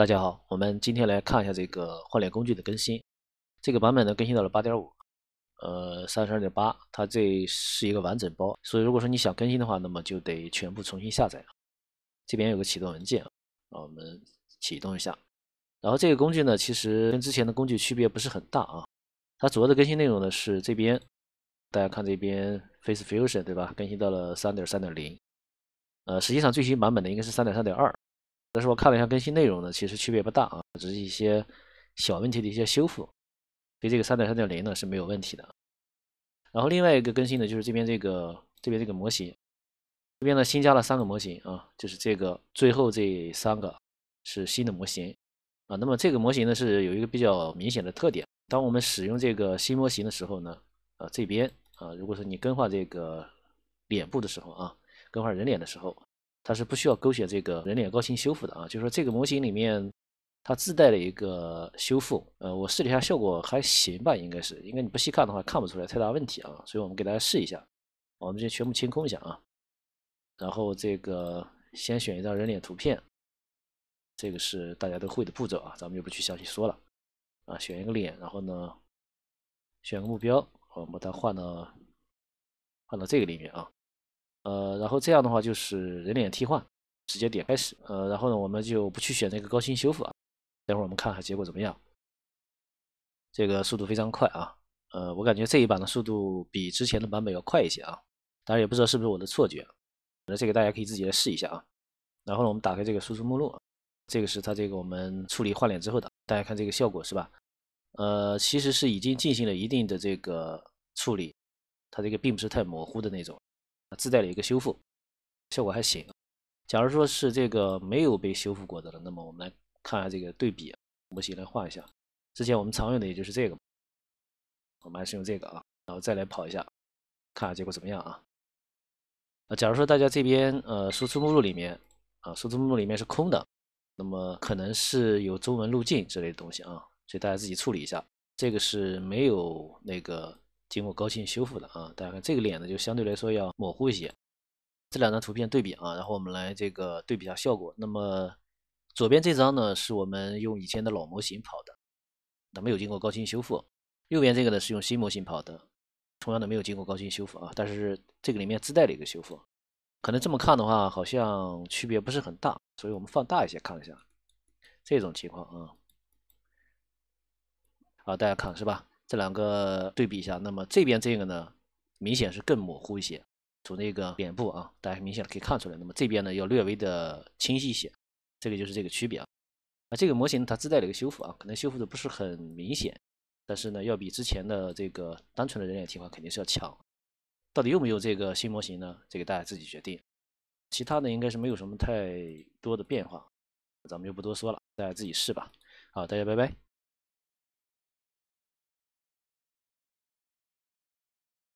大家好，我们今天来看一下这个换脸工具的更新。这个版本呢更新到了八点五，呃，三十二点八，它这是一个完整包，所以如果说你想更新的话，那么就得全部重新下载。这边有个启动文件，啊，我们启动一下。然后这个工具呢，其实跟之前的工具区别不是很大啊。它主要的更新内容呢是这边，大家看这边 Face Fusion 对吧？更新到了三点三点零，呃，实际上最新版本的应该是三点三点二。但是我看了一下更新内容呢，其实区别不大啊，只是一些小问题的一些修复，对这个三点三点零呢是没有问题的。然后另外一个更新的就是这边这个这边这个模型，这边呢新加了三个模型啊，就是这个最后这三个是新的模型啊。那么这个模型呢是有一个比较明显的特点，当我们使用这个新模型的时候呢，啊这边啊，如果说你更换这个脸部的时候啊，更换人脸的时候。它是不需要勾选这个人脸高清修复的啊，就是说这个模型里面它自带了一个修复，呃，我试了一下效果还行吧，应该是，应该你不细看的话看不出来太大问题啊，所以我们给大家试一下，我们就全部清空一下啊，然后这个先选一张人脸图片，这个是大家都会的步骤啊，咱们就不去详细说了啊，选一个脸，然后呢，选个目标，我们把它换到换到这个里面啊。呃，然后这样的话就是人脸替换，直接点开始。呃，然后呢，我们就不去选那个高清修复啊。等会儿我们看看结果怎么样。这个速度非常快啊。呃，我感觉这一版的速度比之前的版本要快一些啊。当然也不知道是不是我的错觉，那这个大家可以自己来试一下啊。然后呢，我们打开这个输出目录啊。这个是它这个我们处理换脸之后的，大家看这个效果是吧？呃，其实是已经进行了一定的这个处理，它这个并不是太模糊的那种。自带了一个修复，效果还行。假如说是这个没有被修复过的了，那么我们来看下这个对比模型来画一下。之前我们常用的也就是这个，我们还是用这个啊，然后再来跑一下，看下结果怎么样啊？啊，假如说大家这边呃，输出目录里面啊，输出目录里面是空的，那么可能是有中文路径之类的东西啊，所以大家自己处理一下。这个是没有那个。经过高清修复的啊，大家看这个脸呢，就相对来说要模糊一些。这两张图片对比啊，然后我们来这个对比一下效果。那么左边这张呢，是我们用以前的老模型跑的，那没有经过高清修复；右边这个呢，是用新模型跑的，同样的没有经过高清修复啊。但是这个里面自带了一个修复，可能这么看的话，好像区别不是很大。所以我们放大一些看一下这种情况啊。好，大家看是吧？这两个对比一下，那么这边这个呢，明显是更模糊一些，从那个脸部啊，大家明显的可以看出来。那么这边呢，要略微的清晰一些，这个就是这个区别啊。啊，这个模型它自带了一个修复啊，可能修复的不是很明显，但是呢，要比之前的这个单纯的人脸替换肯定是要强。到底用不用这个新模型呢？这个大家自己决定。其他的应该是没有什么太多的变化，咱们就不多说了，大家自己试吧。好，大家拜拜。